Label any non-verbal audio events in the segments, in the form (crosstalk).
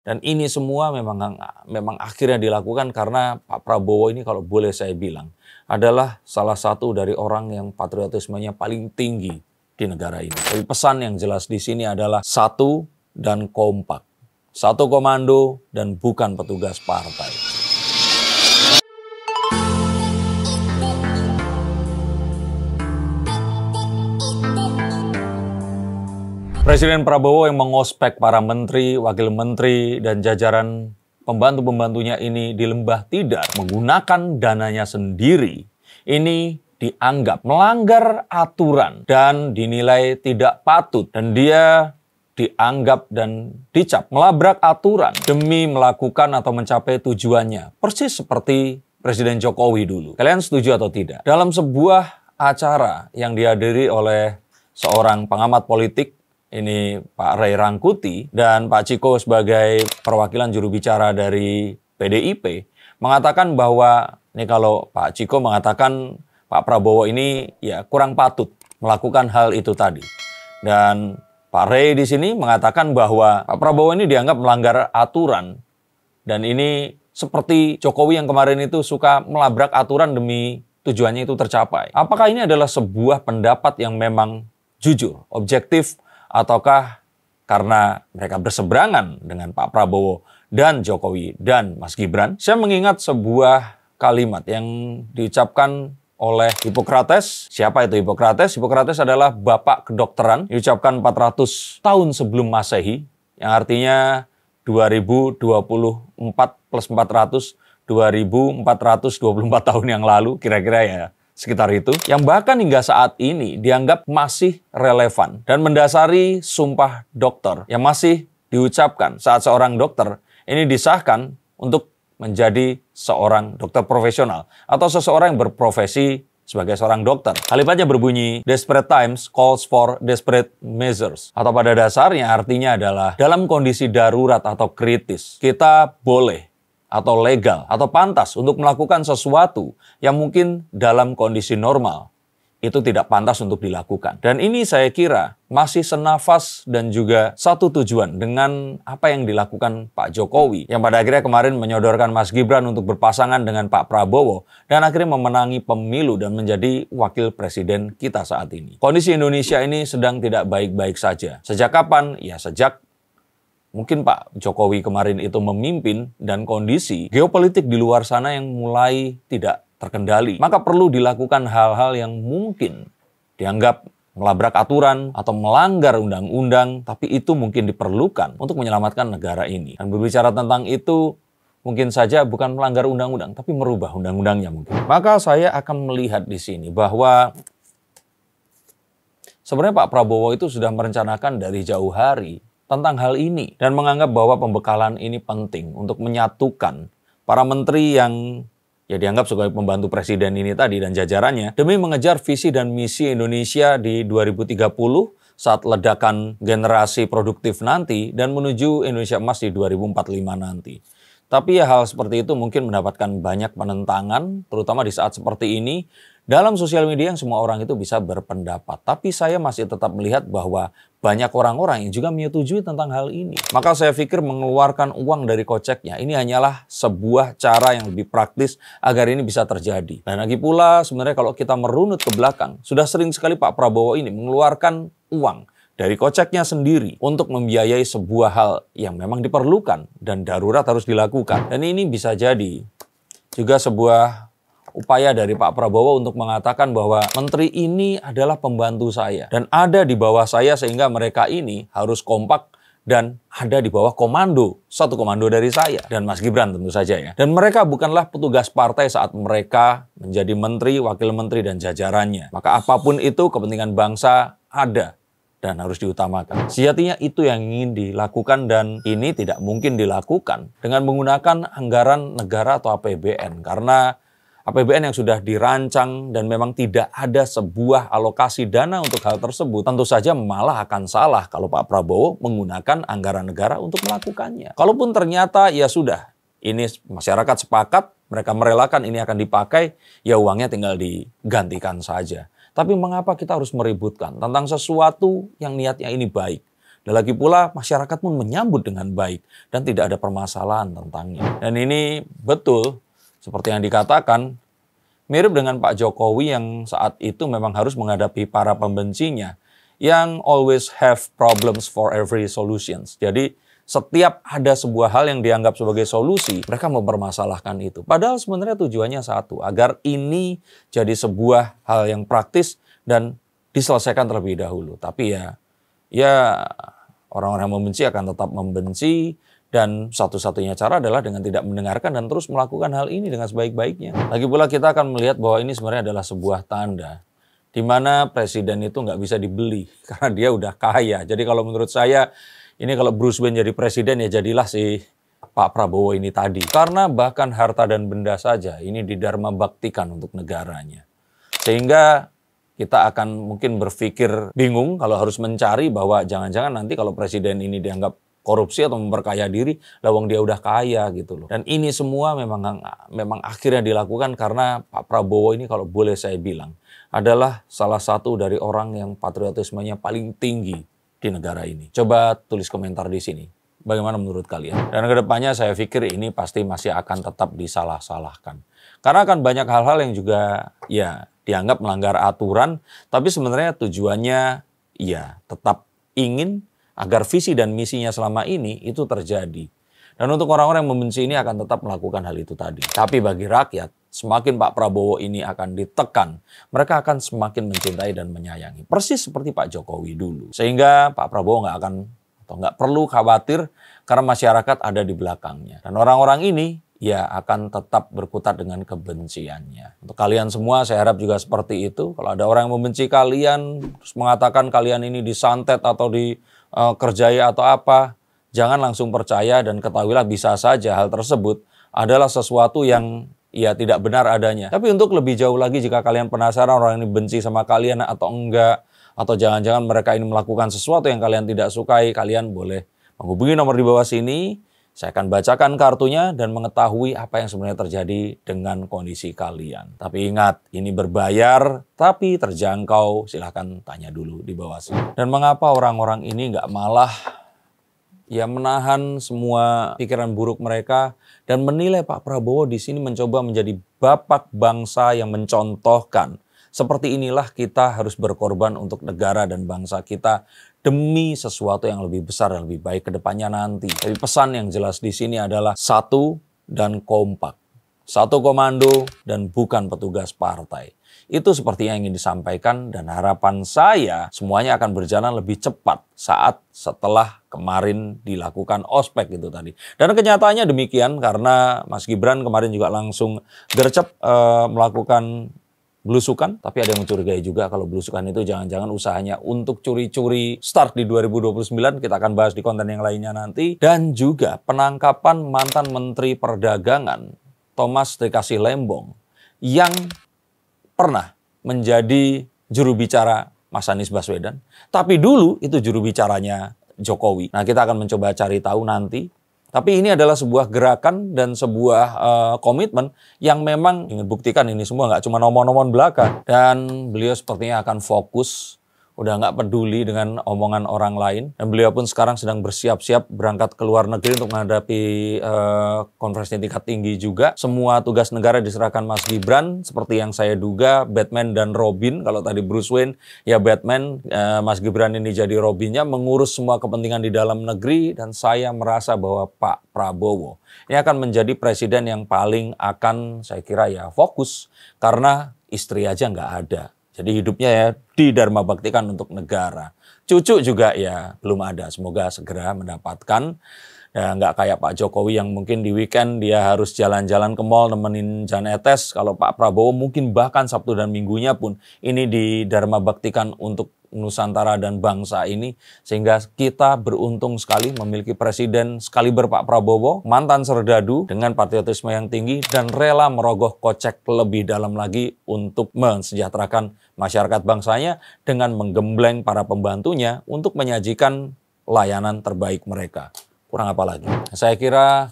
Dan ini semua memang memang akhirnya dilakukan karena Pak Prabowo ini kalau boleh saya bilang adalah salah satu dari orang yang patriotismenya paling tinggi di negara ini. Tapi pesan yang jelas di sini adalah satu dan kompak. Satu komando dan bukan petugas partai. Presiden Prabowo yang mengospek para menteri, wakil menteri, dan jajaran pembantu-pembantunya ini di Lembah tidak menggunakan dananya sendiri. Ini dianggap melanggar aturan dan dinilai tidak patut dan dia dianggap dan dicap melabrak aturan demi melakukan atau mencapai tujuannya. Persis seperti Presiden Jokowi dulu. Kalian setuju atau tidak? Dalam sebuah acara yang dihadiri oleh seorang pengamat politik ini Pak Ray Rangkuti dan Pak Ciko sebagai perwakilan juru bicara dari PDIP mengatakan bahwa ini kalau Pak Ciko mengatakan Pak Prabowo ini ya kurang patut melakukan hal itu tadi. Dan Pak Ray di sini mengatakan bahwa Pak Prabowo ini dianggap melanggar aturan dan ini seperti Jokowi yang kemarin itu suka melabrak aturan demi tujuannya itu tercapai. Apakah ini adalah sebuah pendapat yang memang jujur, objektif, ataukah karena mereka berseberangan dengan Pak Prabowo dan Jokowi dan Mas Gibran. Saya mengingat sebuah kalimat yang diucapkan oleh Hipokrates. Siapa itu Hipokrates? Hipokrates adalah bapak kedokteran, diucapkan 400 tahun sebelum Masehi, yang artinya 2024 plus 400, 2424 tahun yang lalu kira-kira ya sekitar itu yang bahkan hingga saat ini dianggap masih relevan dan mendasari sumpah dokter yang masih diucapkan saat seorang dokter ini disahkan untuk menjadi seorang dokter profesional atau seseorang yang berprofesi sebagai seorang dokter. Kalimatnya berbunyi, desperate times calls for desperate measures. Atau pada dasarnya artinya adalah dalam kondisi darurat atau kritis, kita boleh atau legal atau pantas untuk melakukan sesuatu yang mungkin dalam kondisi normal itu tidak pantas untuk dilakukan. Dan ini saya kira masih senafas dan juga satu tujuan dengan apa yang dilakukan Pak Jokowi yang pada akhirnya kemarin menyodorkan Mas Gibran untuk berpasangan dengan Pak Prabowo dan akhirnya memenangi pemilu dan menjadi wakil presiden kita saat ini. Kondisi Indonesia ini sedang tidak baik-baik saja. Sejak kapan? Ya sejak mungkin Pak Jokowi kemarin itu memimpin dan kondisi geopolitik di luar sana yang mulai tidak terkendali. Maka perlu dilakukan hal-hal yang mungkin dianggap melabrak aturan atau melanggar undang-undang, tapi itu mungkin diperlukan untuk menyelamatkan negara ini. Dan berbicara tentang itu, mungkin saja bukan melanggar undang-undang, tapi merubah undang-undangnya mungkin. Maka saya akan melihat di sini bahwa sebenarnya Pak Prabowo itu sudah merencanakan dari jauh hari tentang hal ini dan menganggap bahwa pembekalan ini penting untuk menyatukan para menteri yang ya dianggap sebagai pembantu presiden ini tadi dan jajarannya demi mengejar visi dan misi Indonesia di 2030 saat ledakan generasi produktif nanti dan menuju Indonesia emas di 2045 nanti. Tapi ya hal seperti itu mungkin mendapatkan banyak penentangan terutama di saat seperti ini dalam sosial media yang semua orang itu bisa berpendapat, tapi saya masih tetap melihat bahwa banyak orang-orang yang juga menyetujui tentang hal ini. Maka saya pikir mengeluarkan uang dari koceknya ini hanyalah sebuah cara yang lebih praktis agar ini bisa terjadi. Dan lagi pula sebenarnya kalau kita merunut ke belakang, sudah sering sekali Pak Prabowo ini mengeluarkan uang dari koceknya sendiri untuk membiayai sebuah hal yang memang diperlukan dan darurat harus dilakukan. Dan ini bisa jadi juga sebuah upaya dari Pak Prabowo untuk mengatakan bahwa menteri ini adalah pembantu saya dan ada di bawah saya sehingga mereka ini harus kompak dan ada di bawah komando, satu komando dari saya dan Mas Gibran tentu saja ya. Dan mereka bukanlah petugas partai saat mereka menjadi menteri, wakil menteri dan jajarannya. Maka apapun itu kepentingan bangsa ada dan harus diutamakan. Sejatinya itu yang ingin dilakukan dan ini tidak mungkin dilakukan dengan menggunakan anggaran negara atau APBN karena APBN yang sudah dirancang dan memang tidak ada sebuah alokasi dana untuk hal tersebut, tentu saja malah akan salah kalau Pak Prabowo menggunakan anggaran negara untuk melakukannya. Kalaupun ternyata ya sudah, ini masyarakat sepakat, mereka merelakan ini akan dipakai, ya uangnya tinggal digantikan saja. Tapi mengapa kita harus meributkan tentang sesuatu yang niatnya ini baik? Dan lagi pula masyarakat pun menyambut dengan baik dan tidak ada permasalahan tentangnya. Dan ini betul seperti yang dikatakan, mirip dengan Pak Jokowi yang saat itu memang harus menghadapi para pembencinya yang always have problems for every solutions. Jadi setiap ada sebuah hal yang dianggap sebagai solusi, mereka mempermasalahkan itu. Padahal sebenarnya tujuannya satu, agar ini jadi sebuah hal yang praktis dan diselesaikan terlebih dahulu. Tapi ya, ya orang-orang yang membenci akan tetap membenci, dan satu-satunya cara adalah dengan tidak mendengarkan dan terus melakukan hal ini dengan sebaik-baiknya. Lagi pula kita akan melihat bahwa ini sebenarnya adalah sebuah tanda di mana presiden itu nggak bisa dibeli (laughs) karena dia udah kaya. Jadi kalau menurut saya ini kalau Bruce Wayne jadi presiden ya jadilah si Pak Prabowo ini tadi. Karena bahkan harta dan benda saja ini didharma baktikan untuk negaranya. Sehingga kita akan mungkin berpikir bingung kalau harus mencari bahwa jangan-jangan nanti kalau presiden ini dianggap korupsi atau memperkaya diri lawang dia udah kaya gitu loh. Dan ini semua memang memang akhirnya dilakukan karena Pak Prabowo ini kalau boleh saya bilang adalah salah satu dari orang yang patriotismenya paling tinggi di negara ini. Coba tulis komentar di sini. Bagaimana menurut kalian? Dan kedepannya saya pikir ini pasti masih akan tetap disalah-salahkan. Karena akan banyak hal-hal yang juga ya dianggap melanggar aturan, tapi sebenarnya tujuannya ya tetap ingin agar visi dan misinya selama ini itu terjadi. Dan untuk orang-orang yang membenci ini akan tetap melakukan hal itu tadi. Tapi bagi rakyat, semakin Pak Prabowo ini akan ditekan, mereka akan semakin mencintai dan menyayangi. Persis seperti Pak Jokowi dulu. Sehingga Pak Prabowo nggak akan atau nggak perlu khawatir karena masyarakat ada di belakangnya. Dan orang-orang ini ya akan tetap berkutat dengan kebenciannya. Untuk kalian semua saya harap juga seperti itu. Kalau ada orang yang membenci kalian, terus mengatakan kalian ini disantet atau di uh, kerjai atau apa, jangan langsung percaya dan ketahuilah bisa saja hal tersebut adalah sesuatu yang ya tidak benar adanya. Tapi untuk lebih jauh lagi jika kalian penasaran orang ini benci sama kalian atau enggak, atau jangan-jangan mereka ini melakukan sesuatu yang kalian tidak sukai, kalian boleh menghubungi nomor di bawah sini saya akan bacakan kartunya dan mengetahui apa yang sebenarnya terjadi dengan kondisi kalian. Tapi ingat, ini berbayar tapi terjangkau. Silahkan tanya dulu di bawah sini. Dan mengapa orang-orang ini nggak malah ya menahan semua pikiran buruk mereka dan menilai Pak Prabowo di sini mencoba menjadi bapak bangsa yang mencontohkan seperti inilah kita harus berkorban untuk negara dan bangsa kita demi sesuatu yang lebih besar dan lebih baik ke depannya nanti. Jadi pesan yang jelas di sini adalah satu dan kompak. Satu komando dan bukan petugas partai. Itu seperti yang ingin disampaikan dan harapan saya semuanya akan berjalan lebih cepat saat setelah kemarin dilakukan ospek itu tadi. Dan kenyataannya demikian karena Mas Gibran kemarin juga langsung gercep e, melakukan belusukan, tapi ada yang mencurigai juga kalau belusukan itu jangan-jangan usahanya untuk curi-curi start di 2029, kita akan bahas di konten yang lainnya nanti, dan juga penangkapan mantan Menteri Perdagangan Thomas Dekasi Lembong yang pernah menjadi juru bicara Mas Anies Baswedan, tapi dulu itu juru bicaranya Jokowi. Nah, kita akan mencoba cari tahu nanti tapi ini adalah sebuah gerakan dan sebuah uh, komitmen yang memang ingin buktikan ini semua nggak cuma nomor-nomor belaka. Dan beliau sepertinya akan fokus udah nggak peduli dengan omongan orang lain. Dan beliau pun sekarang sedang bersiap-siap berangkat ke luar negeri untuk menghadapi uh, konferensi tingkat tinggi juga. Semua tugas negara diserahkan Mas Gibran, seperti yang saya duga, Batman dan Robin. Kalau tadi Bruce Wayne, ya Batman, uh, Mas Gibran ini jadi Robinnya, mengurus semua kepentingan di dalam negeri. Dan saya merasa bahwa Pak Prabowo ini akan menjadi presiden yang paling akan saya kira ya fokus karena istri aja nggak ada jadi hidupnya ya di Dharma Baktikan untuk negara. Cucu juga ya belum ada. Semoga segera mendapatkan. Ya, nggak kayak Pak Jokowi yang mungkin di weekend dia harus jalan-jalan ke mall nemenin Jan Etes. Kalau Pak Prabowo mungkin bahkan Sabtu dan Minggunya pun ini di Dharma Baktikan untuk Nusantara dan bangsa ini sehingga kita beruntung sekali memiliki presiden sekali Pak Prabowo, mantan serdadu dengan patriotisme yang tinggi dan rela merogoh kocek lebih dalam lagi untuk mensejahterakan masyarakat bangsanya dengan menggembleng para pembantunya untuk menyajikan layanan terbaik mereka. Kurang apa lagi? Saya kira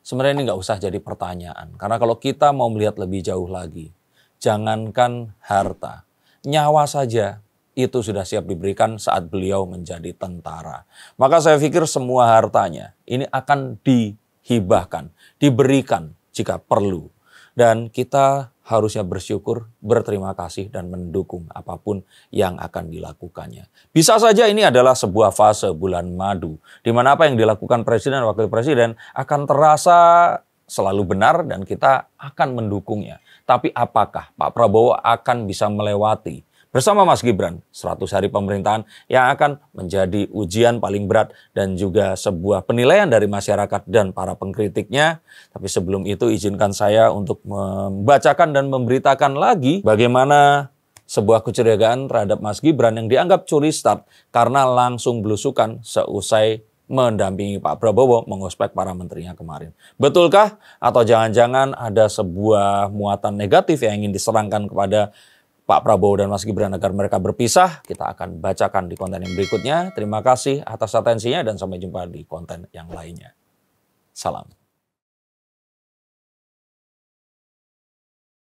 sebenarnya ini nggak usah jadi pertanyaan. Karena kalau kita mau melihat lebih jauh lagi, jangankan harta, nyawa saja itu sudah siap diberikan saat beliau menjadi tentara. Maka saya pikir semua hartanya ini akan dihibahkan, diberikan jika perlu. Dan kita harusnya bersyukur, berterima kasih dan mendukung apapun yang akan dilakukannya. Bisa saja ini adalah sebuah fase bulan madu di mana apa yang dilakukan presiden dan wakil presiden akan terasa selalu benar dan kita akan mendukungnya. Tapi apakah Pak Prabowo akan bisa melewati bersama Mas Gibran 100 hari pemerintahan yang akan menjadi ujian paling berat dan juga sebuah penilaian dari masyarakat dan para pengkritiknya. Tapi sebelum itu izinkan saya untuk membacakan dan memberitakan lagi bagaimana sebuah kecurigaan terhadap Mas Gibran yang dianggap curi start karena langsung belusukan seusai mendampingi Pak Prabowo mengospek para menterinya kemarin. Betulkah atau jangan-jangan ada sebuah muatan negatif yang ingin diserangkan kepada Pak Prabowo dan Mas Gibran agar mereka berpisah. Kita akan bacakan di konten yang berikutnya. Terima kasih atas atensinya dan sampai jumpa di konten yang lainnya. Salam.